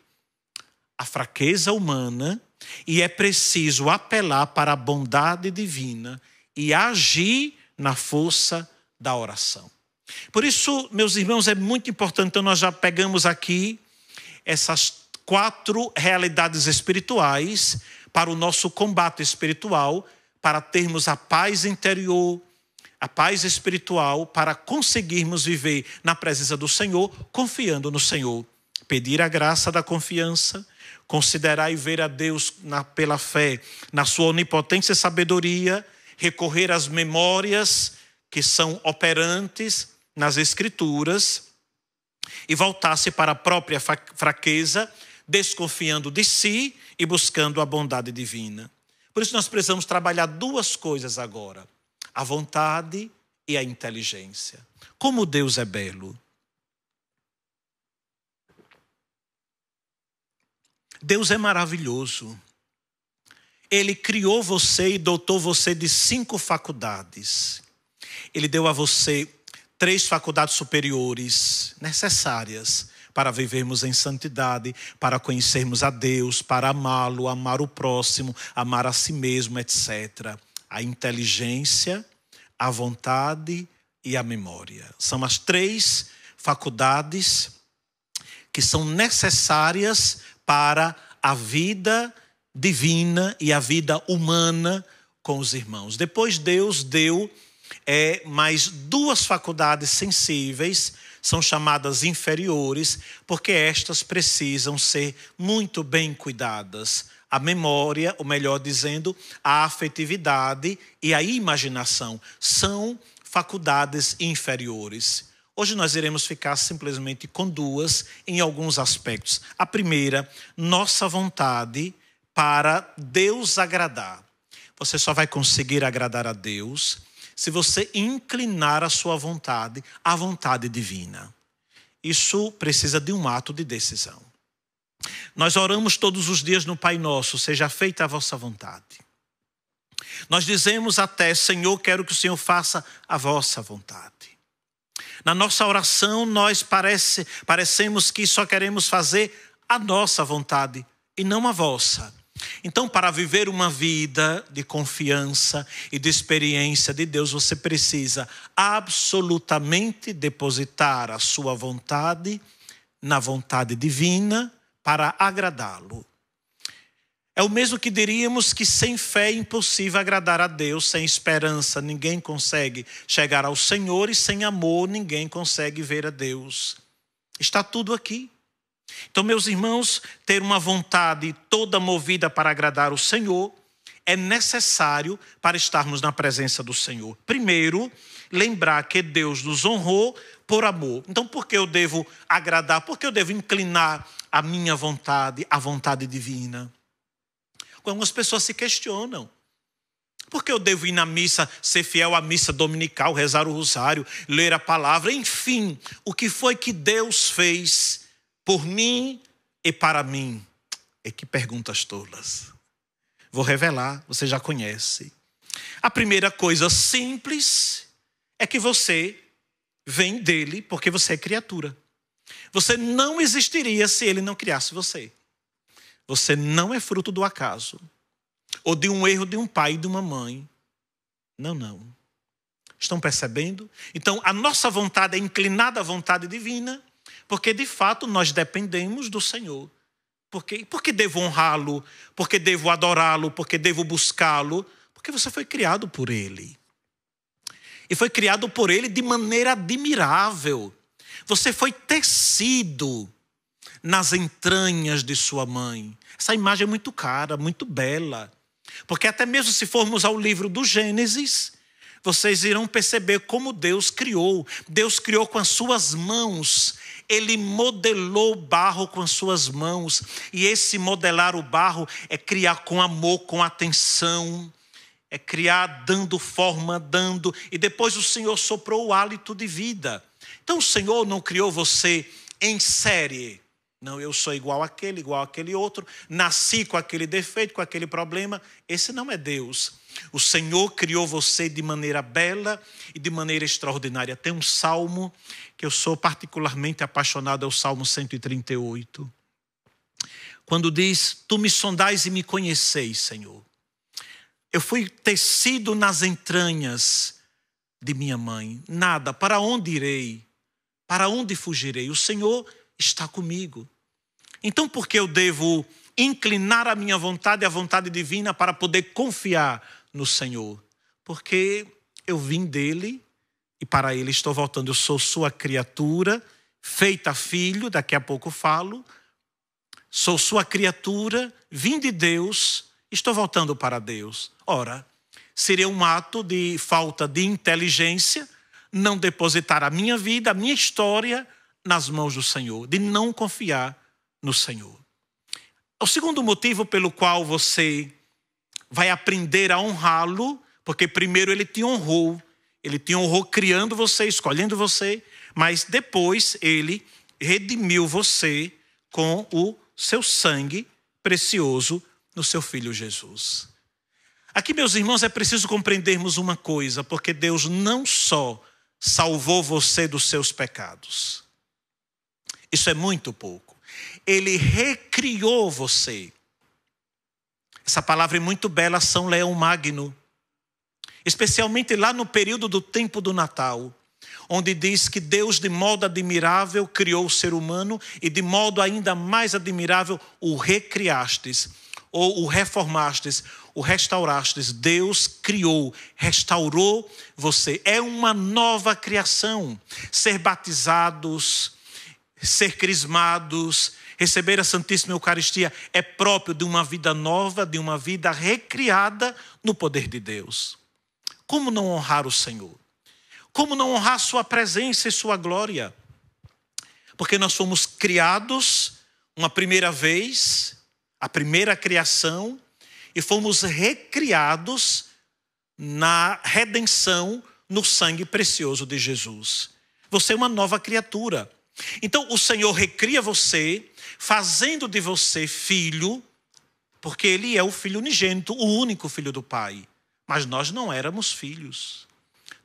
a fraqueza humana e é preciso apelar para a bondade divina e agir na força da oração. Por isso, meus irmãos, é muito importante, então nós já pegamos aqui essas quatro realidades espirituais para o nosso combate espiritual, para termos a paz interior, a paz espiritual para conseguirmos viver na presença do Senhor, confiando no Senhor. Pedir a graça da confiança, considerar e ver a Deus na, pela fé, na sua onipotência e sabedoria, recorrer às memórias que são operantes nas Escrituras e voltar-se para a própria fraqueza, desconfiando de si e buscando a bondade divina. Por isso, nós precisamos trabalhar duas coisas agora a vontade e a inteligência. Como Deus é belo. Deus é maravilhoso. Ele criou você e dotou você de cinco faculdades. Ele deu a você três faculdades superiores necessárias para vivermos em santidade, para conhecermos a Deus, para amá-lo, amar o próximo, amar a si mesmo, etc a inteligência, a vontade e a memória. São as três faculdades que são necessárias para a vida divina e a vida humana com os irmãos. Depois Deus deu é, mais duas faculdades sensíveis, são chamadas inferiores, porque estas precisam ser muito bem cuidadas a memória, ou melhor dizendo, a afetividade e a imaginação são faculdades inferiores. Hoje nós iremos ficar simplesmente com duas em alguns aspectos. A primeira, nossa vontade para Deus agradar. Você só vai conseguir agradar a Deus se você inclinar a sua vontade à vontade divina. Isso precisa de um ato de decisão. Nós oramos todos os dias no Pai Nosso, seja feita a vossa vontade. Nós dizemos até, Senhor, quero que o Senhor faça a vossa vontade. Na nossa oração, nós parece, parecemos que só queremos fazer a nossa vontade e não a vossa. Então, para viver uma vida de confiança e de experiência de Deus, você precisa absolutamente depositar a sua vontade na vontade divina para agradá-lo. É o mesmo que diríamos que sem fé é impossível agradar a Deus, sem esperança ninguém consegue chegar ao Senhor e sem amor ninguém consegue ver a Deus. Está tudo aqui. Então, meus irmãos, ter uma vontade toda movida para agradar o Senhor é necessário para estarmos na presença do Senhor. Primeiro, lembrar que Deus nos honrou por amor. Então, por que eu devo agradar? Por que eu devo inclinar a minha vontade, a vontade divina. Algumas pessoas se questionam. Por que eu devo ir na missa, ser fiel à missa dominical, rezar o rosário, ler a palavra, enfim, o que foi que Deus fez por mim e para mim? É que perguntas tolas. Vou revelar, você já conhece. A primeira coisa simples é que você vem dele porque você é criatura. Você não existiria se ele não criasse você. Você não é fruto do acaso ou de um erro de um pai e de uma mãe. Não, não. Estão percebendo? Então, a nossa vontade é inclinada à vontade divina, porque de fato nós dependemos do Senhor. Porque, porque devo honrá-lo, porque devo adorá-lo, porque devo buscá-lo, porque você foi criado por Ele. E foi criado por Ele de maneira admirável. Você foi tecido nas entranhas de sua mãe. Essa imagem é muito cara, muito bela. Porque até mesmo se formos ao livro do Gênesis, vocês irão perceber como Deus criou. Deus criou com as suas mãos. Ele modelou o barro com as suas mãos. E esse modelar o barro é criar com amor, com atenção. É criar dando forma, dando. E depois o Senhor soprou o hálito de vida. Então o Senhor não criou você em série. Não, eu sou igual àquele, igual àquele outro, nasci com aquele defeito, com aquele problema. Esse não é Deus. O Senhor criou você de maneira bela e de maneira extraordinária. Tem um salmo que eu sou particularmente apaixonado, é o Salmo 138. Quando diz: Tu me sondais e me conheceis, Senhor. Eu fui tecido nas entranhas de minha mãe. Nada, para onde irei? Para onde fugirei? O Senhor está comigo. Então, por que eu devo inclinar a minha vontade à vontade divina para poder confiar no Senhor? Porque eu vim dele e para ele estou voltando. Eu sou sua criatura, feita filho, daqui a pouco falo. Sou sua criatura, vim de Deus, estou voltando para Deus. Ora, seria um ato de falta de inteligência não depositar a minha vida, a minha história nas mãos do Senhor, de não confiar no Senhor. O segundo motivo pelo qual você vai aprender a honrá-lo, porque primeiro ele te honrou, ele te honrou criando você, escolhendo você, mas depois ele redimiu você com o seu sangue precioso no seu filho Jesus. Aqui, meus irmãos, é preciso compreendermos uma coisa, porque Deus não só salvou você dos seus pecados. Isso é muito pouco. Ele recriou você. Essa palavra é muito bela, São Leão Magno. Especialmente lá no período do tempo do Natal, onde diz que Deus, de modo admirável, criou o ser humano e, de modo ainda mais admirável, o recriastes ou o reformastes, o restaurastes. Deus criou, restaurou você. É uma nova criação. Ser batizados, ser crismados, receber a Santíssima Eucaristia é próprio de uma vida nova, de uma vida recriada no poder de Deus. Como não honrar o Senhor? Como não honrar Sua presença e Sua glória? Porque nós fomos criados uma primeira vez, a primeira criação, e fomos recriados na redenção no sangue precioso de Jesus. Você é uma nova criatura. Então o Senhor recria você, fazendo de você filho, porque ele é o filho unigênito, o único filho do Pai. Mas nós não éramos filhos.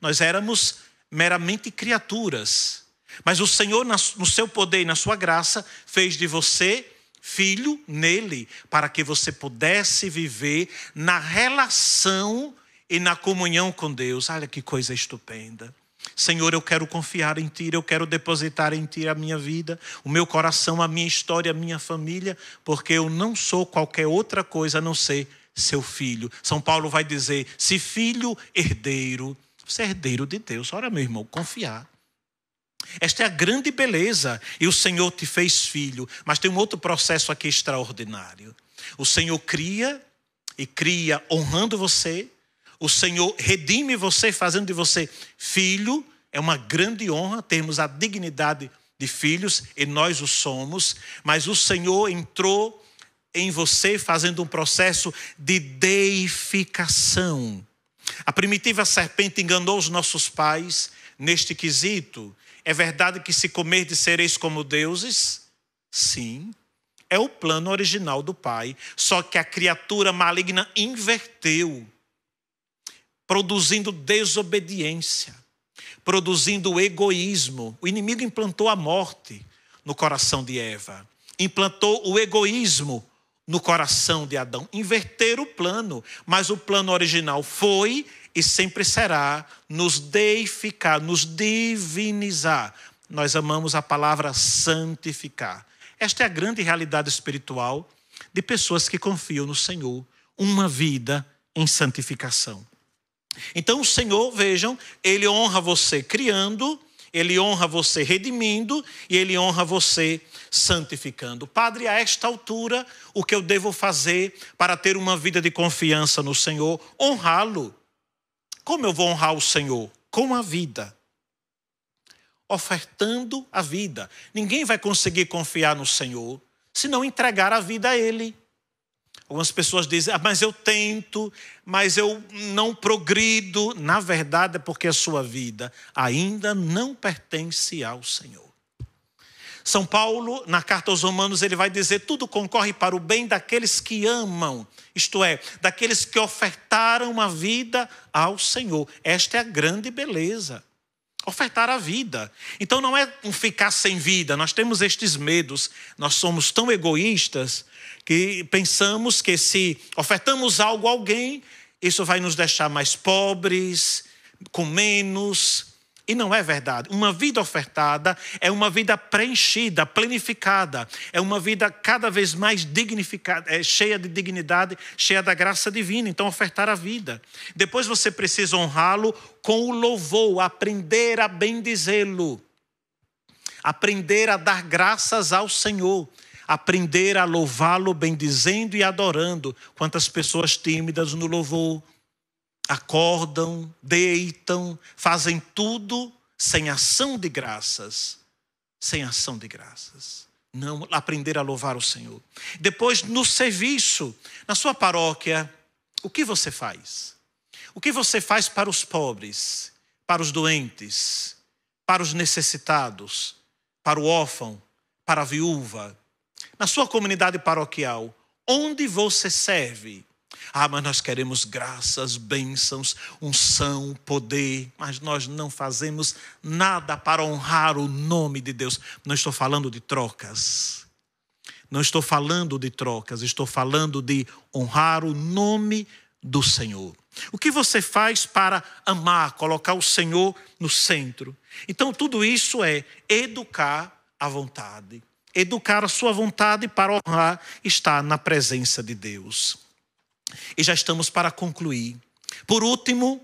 Nós éramos meramente criaturas. Mas o Senhor, no seu poder e na sua graça, fez de você filho nele, para que você pudesse viver na relação e na comunhão com Deus. Olha que coisa estupenda. Senhor, eu quero confiar em Ti, eu quero depositar em Ti a minha vida, o meu coração, a minha história, a minha família, porque eu não sou qualquer outra coisa a não ser seu filho. São Paulo vai dizer: se filho, herdeiro. Você é herdeiro de Deus. Ora, meu irmão, confiar. Esta é a grande beleza. E o Senhor te fez filho. Mas tem um outro processo aqui extraordinário. O Senhor cria e cria honrando você. O Senhor redime você, fazendo de você filho. É uma grande honra termos a dignidade de filhos, e nós o somos. Mas o Senhor entrou em você fazendo um processo de deificação. A primitiva serpente enganou os nossos pais neste quesito. É verdade que se comerdes sereis como deuses? Sim. É o plano original do Pai, só que a criatura maligna inverteu, produzindo desobediência, produzindo egoísmo. O inimigo implantou a morte no coração de Eva, implantou o egoísmo no coração de Adão, inverter o plano, mas o plano original foi e sempre será nos deificar, nos divinizar. Nós amamos a palavra santificar. Esta é a grande realidade espiritual de pessoas que confiam no Senhor, uma vida em santificação. Então o Senhor, vejam, ele honra você criando, ele honra você redimindo e ele honra você santificando. Padre, a esta altura, o que eu devo fazer para ter uma vida de confiança no Senhor? Honrá-lo. Como eu vou honrar o Senhor? Com a vida. Ofertando a vida. Ninguém vai conseguir confiar no Senhor se não entregar a vida a Ele. Algumas pessoas dizem, ah, mas eu tento, mas eu não progrido. Na verdade, é porque a sua vida ainda não pertence ao Senhor. São Paulo, na carta aos Romanos, ele vai dizer: tudo concorre para o bem daqueles que amam, isto é, daqueles que ofertaram a vida ao Senhor. Esta é a grande beleza. Ofertar a vida. Então não é um ficar sem vida, nós temos estes medos, nós somos tão egoístas que pensamos que se ofertamos algo a alguém, isso vai nos deixar mais pobres, com menos, e não é verdade. Uma vida ofertada é uma vida preenchida, planificada, é uma vida cada vez mais dignificada, é cheia de dignidade, cheia da graça divina. Então, ofertar a vida. Depois você precisa honrá-lo com o louvor, aprender a bendizê-lo, aprender a dar graças ao Senhor aprender a louvá-lo, bendizendo e adorando. Quantas pessoas tímidas no louvor, acordam, deitam, fazem tudo sem ação de graças. Sem ação de graças. Não aprender a louvar o Senhor. Depois, no serviço, na sua paróquia, o que você faz? O que você faz para os pobres, para os doentes, para os necessitados, para o órfão, para a viúva? Na sua comunidade paroquial, onde você serve? Ah, mas nós queremos graças, bênçãos, unção, poder, mas nós não fazemos nada para honrar o nome de Deus. Não estou falando de trocas. Não estou falando de trocas, estou falando de honrar o nome do Senhor. O que você faz para amar, colocar o Senhor no centro? Então, tudo isso é educar a vontade. Educar a sua vontade para honrar estar na presença de Deus. E já estamos para concluir. Por último,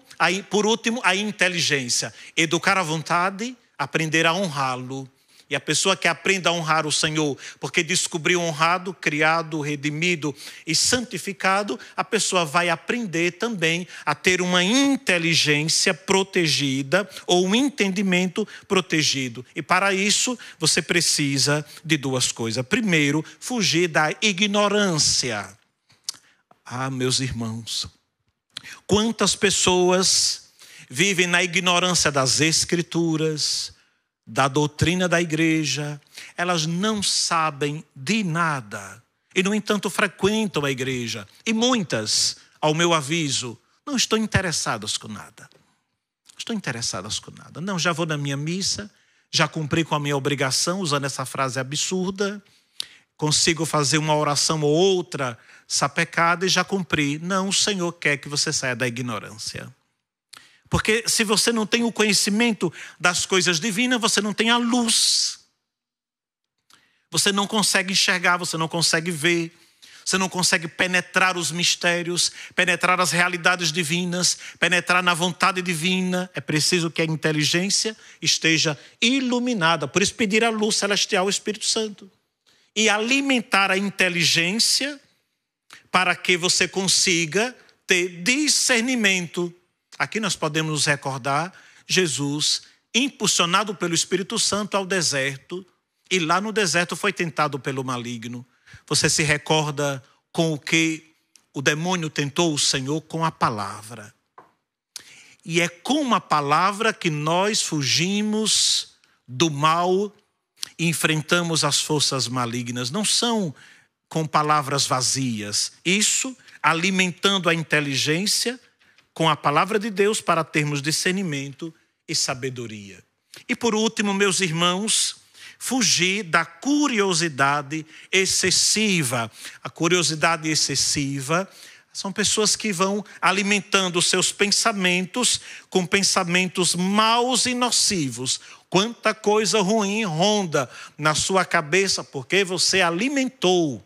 por último, a inteligência. Educar a vontade, aprender a honrá-lo. E a pessoa que aprenda a honrar o Senhor, porque descobriu honrado, criado, redimido e santificado, a pessoa vai aprender também a ter uma inteligência protegida ou um entendimento protegido. E para isso, você precisa de duas coisas. Primeiro, fugir da ignorância. Ah, meus irmãos, quantas pessoas vivem na ignorância das Escrituras, da doutrina da igreja, elas não sabem de nada e, no entanto, frequentam a igreja. E muitas, ao meu aviso, não estão interessadas com nada. Estou interessadas com nada. Não, já vou na minha missa, já cumpri com a minha obrigação, usando essa frase absurda. Consigo fazer uma oração ou outra sapecada e já cumpri. Não, o Senhor quer que você saia da ignorância. Porque se você não tem o conhecimento das coisas divinas, você não tem a luz. Você não consegue enxergar, você não consegue ver, você não consegue penetrar os mistérios, penetrar as realidades divinas, penetrar na vontade divina. É preciso que a inteligência esteja iluminada. Por isso, pedir a luz celestial ao Espírito Santo e alimentar a inteligência para que você consiga ter discernimento. Aqui nós podemos nos recordar Jesus, impulsionado pelo Espírito Santo ao deserto, e lá no deserto foi tentado pelo maligno. Você se recorda com o que o demônio tentou o Senhor com a palavra. E é com uma palavra que nós fugimos do mal e enfrentamos as forças malignas. Não são com palavras vazias. Isso alimentando a inteligência com a palavra de Deus para termos discernimento e sabedoria. E por último, meus irmãos, fugir da curiosidade excessiva. A curiosidade excessiva são pessoas que vão alimentando seus pensamentos com pensamentos maus e nocivos. Quanta coisa ruim ronda na sua cabeça porque você alimentou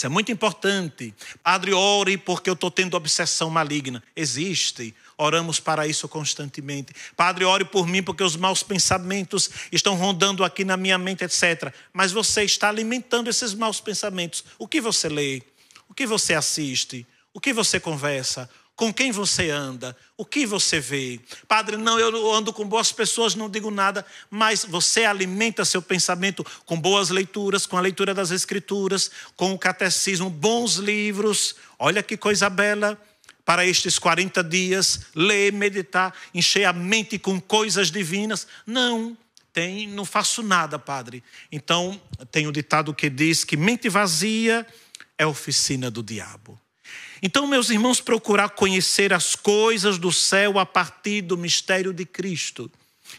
isso é muito importante. Padre, ore porque eu estou tendo obsessão maligna. Existe. Oramos para isso constantemente. Padre, ore por mim porque os maus pensamentos estão rondando aqui na minha mente, etc. Mas você está alimentando esses maus pensamentos. O que você lê? O que você assiste? O que você conversa? com quem você anda, o que você vê. Padre, não, eu ando com boas pessoas, não digo nada, mas você alimenta seu pensamento com boas leituras, com a leitura das Escrituras, com o catecismo, bons livros. Olha que coisa bela. Para estes 40 dias, ler, meditar, encher a mente com coisas divinas. Não, tem, não faço nada, padre. Então, tem um ditado que diz que mente vazia é oficina do diabo. Então, meus irmãos, procurar conhecer as coisas do céu a partir do mistério de Cristo.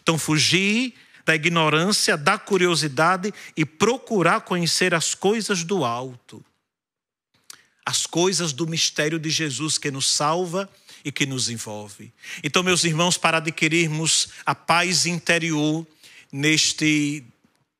Então, fugir da ignorância, da curiosidade e procurar conhecer as coisas do alto. As coisas do mistério de Jesus que nos salva e que nos envolve. Então, meus irmãos, para adquirirmos a paz interior neste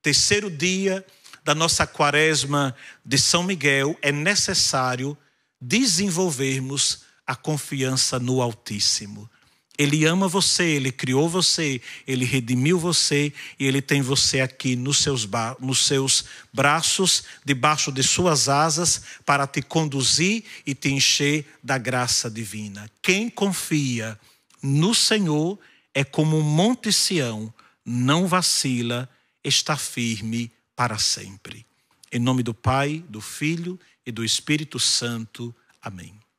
terceiro dia da nossa quaresma de São Miguel, é necessário desenvolvermos a confiança no Altíssimo. Ele ama você, ele criou você, ele redimiu você e ele tem você aqui nos seus, nos seus braços, debaixo de suas asas, para te conduzir e te encher da graça divina. Quem confia no Senhor é como um monte Sião, não vacila, está firme para sempre. Em nome do Pai, do Filho do Espírito Santo. Amém.